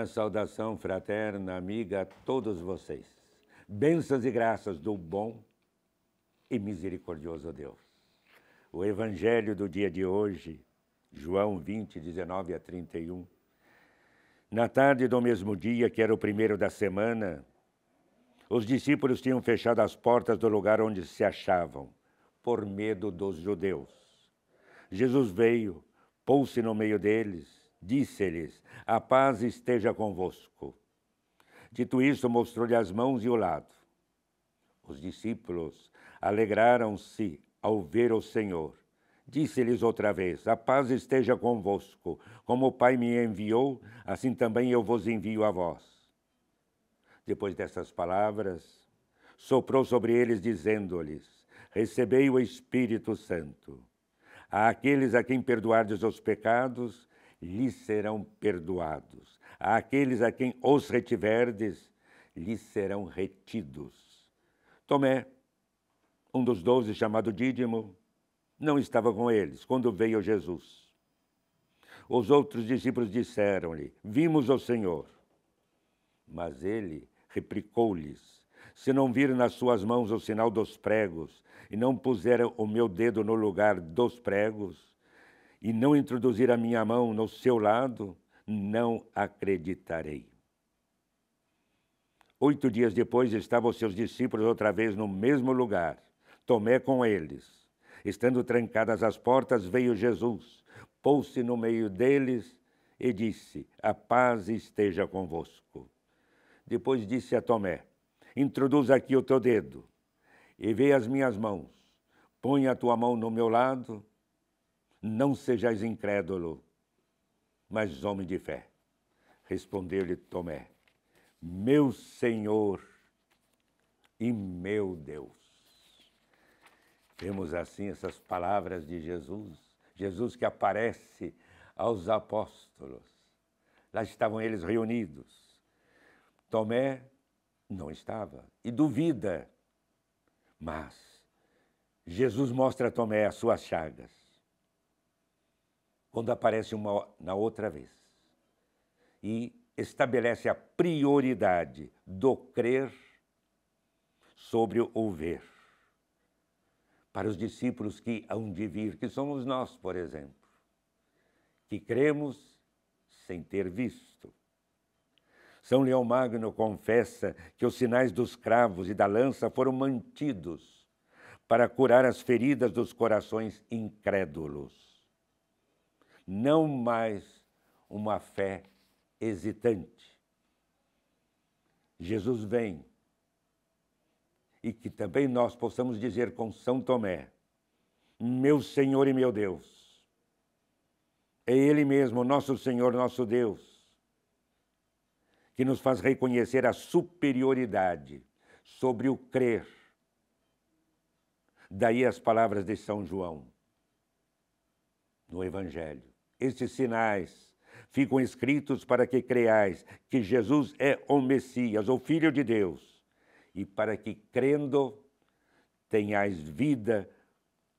minha saudação fraterna, amiga, a todos vocês. Bênçãos e graças do bom e misericordioso Deus. O Evangelho do dia de hoje, João 20, 19 a 31. Na tarde do mesmo dia, que era o primeiro da semana, os discípulos tinham fechado as portas do lugar onde se achavam, por medo dos judeus. Jesus veio, pôs-se no meio deles Disse-lhes: A paz esteja convosco. Dito isso, mostrou-lhe as mãos e o lado. Os discípulos alegraram-se ao ver o Senhor. Disse-lhes outra vez: A paz esteja convosco. Como o Pai me enviou, assim também eu vos envio a vós. Depois dessas palavras, soprou sobre eles, dizendo-lhes: Recebei o Espírito Santo. A aqueles a quem perdoardes os pecados, lhes serão perdoados. Àqueles a quem os retiverdes, lhes serão retidos. Tomé, um dos doze, chamado Dídimo, não estava com eles quando veio Jesus. Os outros discípulos disseram-lhe: Vimos o Senhor. Mas ele replicou-lhes: Se não vir nas suas mãos o sinal dos pregos, e não puser o meu dedo no lugar dos pregos, e não introduzir a minha mão no seu lado, não acreditarei. Oito dias depois estavam seus discípulos outra vez no mesmo lugar, Tomé com eles. Estando trancadas as portas, veio Jesus, pôs-se no meio deles e disse: A paz esteja convosco. Depois disse a Tomé: Introduz aqui o teu dedo e vê as minhas mãos. Põe a tua mão no meu lado não sejais incrédulo, mas homem de fé. Respondeu-lhe Tomé: Meu Senhor e meu Deus. Temos assim essas palavras de Jesus, Jesus que aparece aos apóstolos. Lá estavam eles reunidos. Tomé não estava e duvida, mas Jesus mostra a Tomé as suas chagas quando aparece uma na outra vez. E estabelece a prioridade do crer sobre o ver. Para os discípulos que hão de vir, que somos nós, por exemplo, que cremos sem ter visto. São Leão Magno confessa que os sinais dos cravos e da lança foram mantidos para curar as feridas dos corações incrédulos não mais uma fé hesitante. Jesus vem e que também nós possamos dizer com São Tomé: Meu Senhor e meu Deus. É Ele mesmo, nosso Senhor, nosso Deus, que nos faz reconhecer a superioridade sobre o crer. Daí as palavras de São João no Evangelho. Estes sinais ficam escritos para que creiais que Jesus é o Messias, o Filho de Deus, e para que, crendo, tenhais vida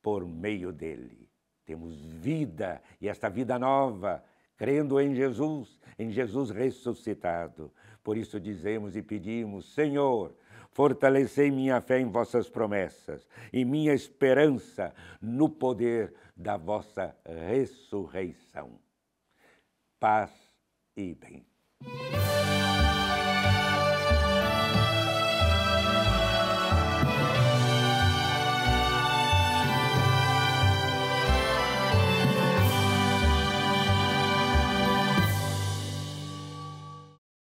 por meio dele. Temos vida, e esta vida nova, crendo em Jesus, em Jesus ressuscitado. Por isso dizemos e pedimos: Senhor, Fortalecei minha fé em vossas promessas e minha esperança no poder da vossa ressurreição. Paz e bem.